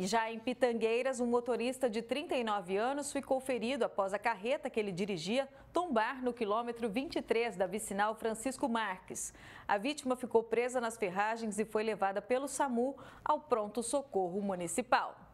E já em Pitangueiras, um motorista de 39 anos ficou ferido após a carreta que ele dirigia tombar no quilômetro 23 da vicinal Francisco Marques. A vítima ficou presa nas ferragens e foi levada pelo SAMU ao pronto-socorro municipal.